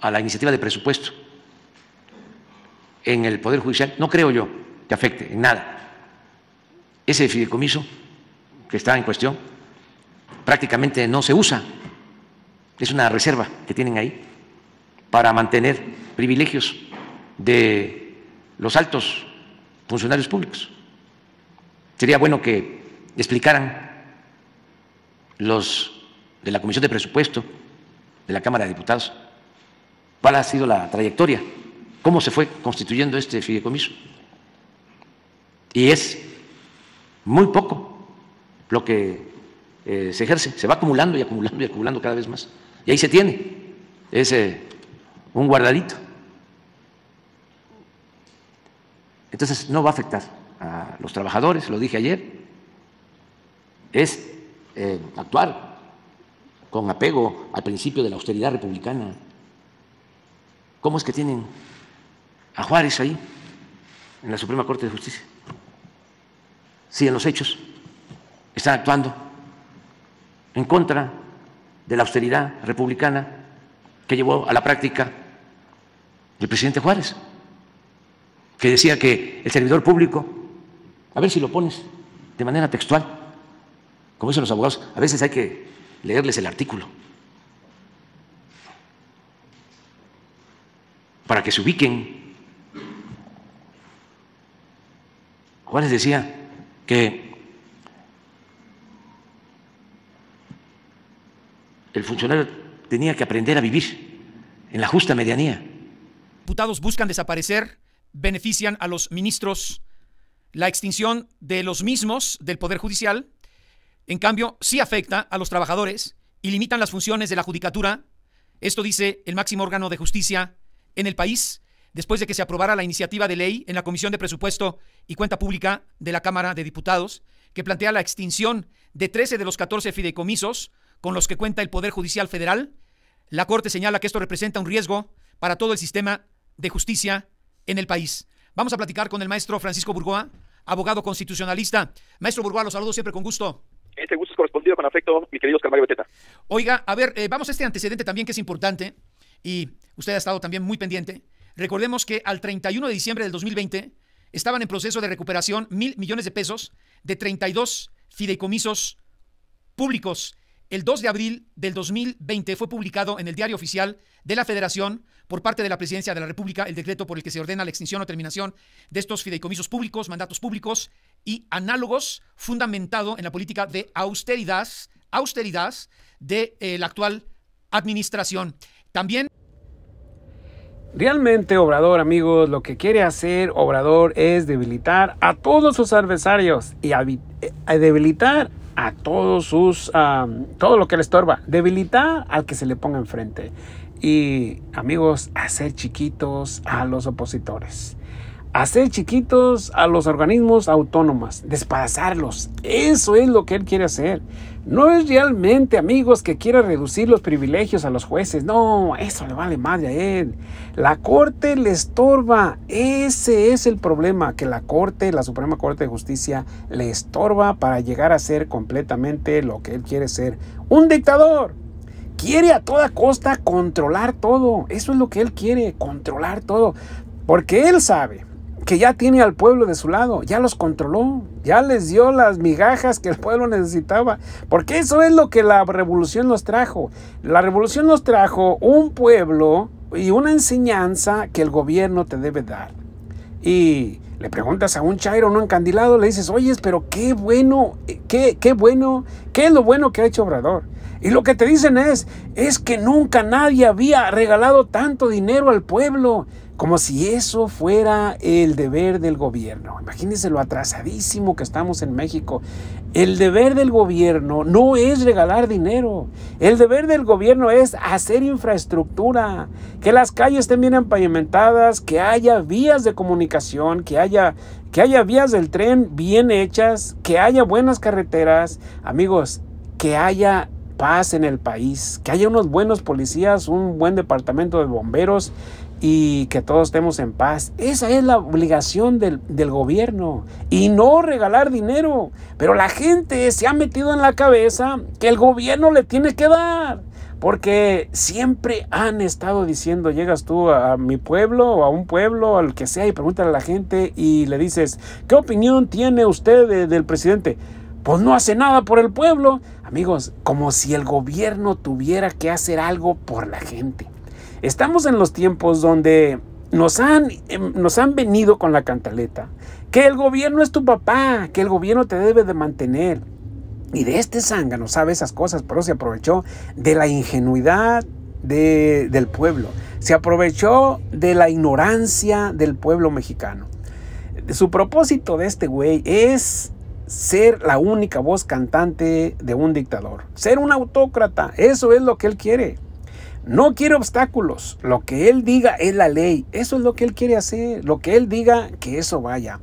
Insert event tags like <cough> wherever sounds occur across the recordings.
a la iniciativa de presupuesto en el Poder Judicial, no creo yo que afecte en nada. Ese fideicomiso que está en cuestión prácticamente no se usa, es una reserva que tienen ahí para mantener privilegios de los altos funcionarios públicos. Sería bueno que explicaran los de la Comisión de Presupuesto de la Cámara de Diputados ¿Cuál ha sido la trayectoria? ¿Cómo se fue constituyendo este fideicomiso? Y es muy poco lo que eh, se ejerce, se va acumulando y acumulando y acumulando cada vez más. Y ahí se tiene, ese un guardadito. Entonces no va a afectar a los trabajadores, lo dije ayer, es eh, actuar con apego al principio de la austeridad republicana. ¿Cómo es que tienen a Juárez ahí, en la Suprema Corte de Justicia? Sí, en los hechos. Están actuando en contra de la austeridad republicana que llevó a la práctica el presidente Juárez, que decía que el servidor público, a ver si lo pones de manera textual, como dicen los abogados, a veces hay que leerles el artículo. para que se ubiquen. Juárez decía que el funcionario tenía que aprender a vivir en la justa medianía. Diputados buscan desaparecer, benefician a los ministros, la extinción de los mismos del Poder Judicial, en cambio, sí afecta a los trabajadores y limitan las funciones de la Judicatura. Esto dice el máximo órgano de justicia en el país después de que se aprobara la iniciativa de ley en la Comisión de Presupuesto y Cuenta Pública de la Cámara de Diputados, que plantea la extinción de 13 de los 14 fideicomisos con los que cuenta el Poder Judicial Federal, la Corte señala que esto representa un riesgo para todo el sistema de justicia en el país. Vamos a platicar con el maestro Francisco Burgoa, abogado constitucionalista. Maestro Burgoa, los saludo siempre con gusto. Este gusto es correspondido con afecto, mi querido Oscar Beteta. Oiga, a ver, eh, vamos a este antecedente también que es importante y usted ha estado también muy pendiente. Recordemos que al 31 de diciembre del 2020 estaban en proceso de recuperación mil millones de pesos de 32 fideicomisos públicos. El 2 de abril del 2020 fue publicado en el Diario Oficial de la Federación por parte de la Presidencia de la República el decreto por el que se ordena la extinción o terminación de estos fideicomisos públicos, mandatos públicos y análogos, fundamentado en la política de austeridad, austeridad de eh, la actual administración. También... Realmente Obrador, amigos, lo que quiere hacer Obrador es debilitar a todos sus adversarios y eh, debilitar a todos sus, todo lo que le estorba, debilitar al que se le ponga enfrente y, amigos, hacer chiquitos a los opositores hacer chiquitos a los organismos autónomos, despedazarlos. Eso es lo que él quiere hacer. No es realmente, amigos, que quiera reducir los privilegios a los jueces. No, eso le vale madre a él. La corte le estorba. Ese es el problema, que la corte, la Suprema Corte de Justicia, le estorba para llegar a ser completamente lo que él quiere ser. Un dictador. Quiere a toda costa controlar todo. Eso es lo que él quiere, controlar todo. Porque él sabe que ya tiene al pueblo de su lado, ya los controló, ya les dio las migajas que el pueblo necesitaba, porque eso es lo que la revolución nos trajo. La revolución nos trajo un pueblo y una enseñanza que el gobierno te debe dar. Y le preguntas a un chairo, no encandilado, le dices, oye, pero qué bueno, qué, qué bueno, qué es lo bueno que ha hecho Obrador. Y lo que te dicen es, es que nunca nadie había regalado tanto dinero al pueblo como si eso fuera el deber del gobierno. Imagínense lo atrasadísimo que estamos en México. El deber del gobierno no es regalar dinero. El deber del gobierno es hacer infraestructura, que las calles estén bien empavimentadas, que haya vías de comunicación, que haya que haya vías del tren bien hechas, que haya buenas carreteras, amigos, que haya paz en el país, que haya unos buenos policías, un buen departamento de bomberos y que todos estemos en paz. Esa es la obligación del, gobierno y no regalar dinero. Pero la gente se ha metido en la cabeza que el gobierno le tiene que dar. Porque siempre han estado diciendo, llegas tú a, mi pueblo o a un pueblo, al que sea, y pregúntale a la gente y le dices, ¿qué opinión tiene usted del presidente? pues no hace nada por el pueblo. Amigos, como si el gobierno tuviera que hacer algo por la gente. Estamos en los tiempos donde nos han, em, nos han venido con la cantaleta, que el gobierno es tu papá, que el gobierno te debe de mantener. Y de este zángano sabe esas cosas, pero se aprovechó de la ingenuidad de, del pueblo, se aprovechó de la ignorancia del pueblo mexicano. Su propósito de este güey es ser la única voz cantante de un dictador, ser un autócrata, eso es lo que él quiere. No quiere obstáculos. Lo que Él diga es la ley. Eso es lo que Él quiere hacer. Lo que Él diga, que eso vaya.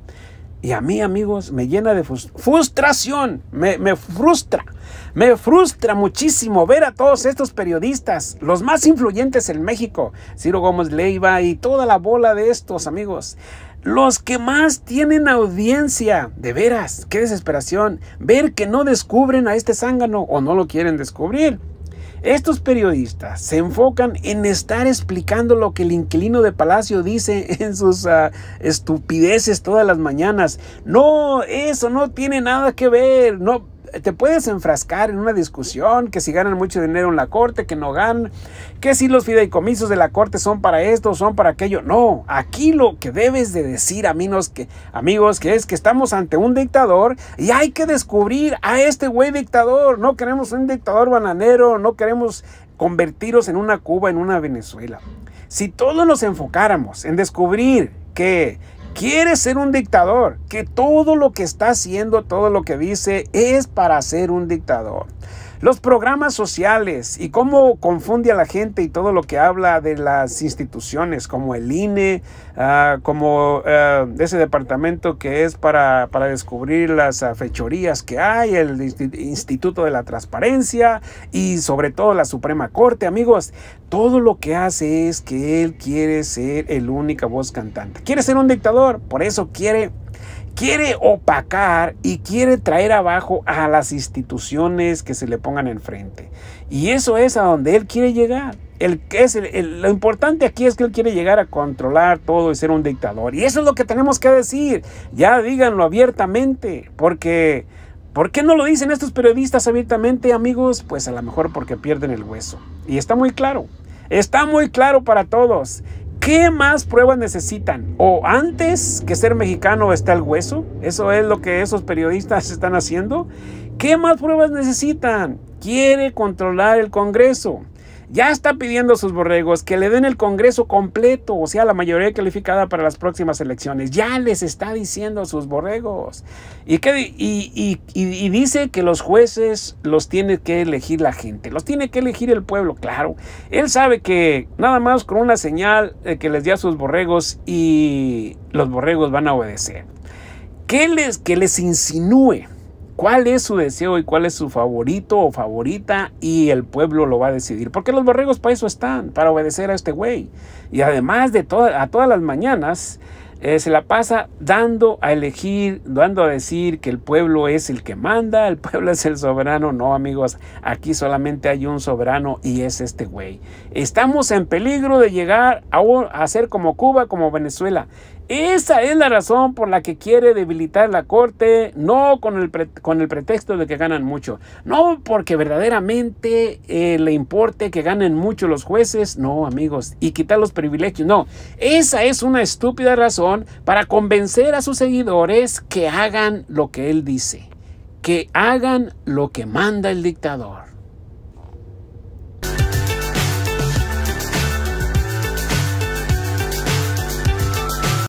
Y a mí, amigos, me llena de frustración, me, frustra, me frustra muchísimo ver a todos estos periodistas, los más influyentes en México, Ciro Gómez Leiva y toda la bola de estos amigos, los que más tienen audiencia, de veras, qué desesperación, ver que no descubren a este zángano o no lo quieren descubrir. Estos periodistas se enfocan en estar explicando lo que el inquilino de Palacio dice <laughs> en sus ah, estupideces todas las mañanas. No, eso no tiene nada que ver. No, te puedes enfrascar en una discusión, que si ganan mucho dinero en la corte, que no ganan, que si los fideicomisos de la corte son para esto, son para aquello. No, aquí lo que debes de decir, amigos, que, amigos, que es que estamos ante un dictador y hay que descubrir a este güey dictador. No queremos un dictador bananero, no queremos convertiros en una Cuba, en una Venezuela. Si todos nos enfocáramos en descubrir que Quiere ser un dictador, que todo lo que está haciendo, todo lo que dice es para ser un dictador. Los programas sociales y cómo confunde a la gente y todo lo que habla de las instituciones como el INE, ah, como eh, ese departamento que es para, descubrir las fechorías que hay, el Instituto de la Transparencia y sobre todo la Suprema Corte. Amigos, todo lo que hace es que él quiere ser el única voz cantante. Quiere ser un dictador, por eso quiere quiere opacar y quiere traer abajo a las instituciones que se le pongan enfrente. Y eso es a donde él quiere llegar. El, es lo importante aquí es que él quiere llegar a controlar todo y ser un dictador. Y eso es lo que tenemos que decir. Ya díganlo abiertamente, porque... ¿Por qué no lo dicen estos periodistas abiertamente, amigos? Pues a lo mejor porque pierden el hueso. Y está muy claro. Está muy claro para todos. ¿Qué más pruebas necesitan? ¿O antes que ser mexicano está el hueso? ¿Eso es lo que esos periodistas <laughs> están haciendo? ¿Qué más pruebas necesitan? Quiere controlar el Congreso ya está pidiendo a sus borregos que le den el Congreso completo, o sea, la mayoría calificada para las próximas elecciones. Ya les está diciendo a sus borregos. Y, y, dice que los jueces los tiene que elegir la gente, los tiene que elegir el pueblo, claro. Él sabe que nada más con una señal que les dé a sus borregos y los borregos van a obedecer. ¿Qué les, que les insinúe cuál es su deseo y cuál es su favorito o favorita y el pueblo lo va a decidir. Porque los borregos para eso están, para obedecer a este güey. Y además de a todas las mañanas eh, se la pasa dando a elegir, dando a decir que el pueblo es el que manda, el <laughs> pueblo es el soberano. No, amigos, aquí solamente hay un soberano y es este güey. Estamos en peligro de llegar a, a ser como Cuba, como Venezuela. Esa es la razón por la que quiere debilitar la corte, no con el, con el pretexto de que ganan mucho, no porque verdaderamente eh, le importe que ganen mucho los jueces, no amigos, y quitar los privilegios, no. Esa es una estúpida razón para convencer a sus seguidores que hagan lo que él dice, que hagan lo que manda el dictador.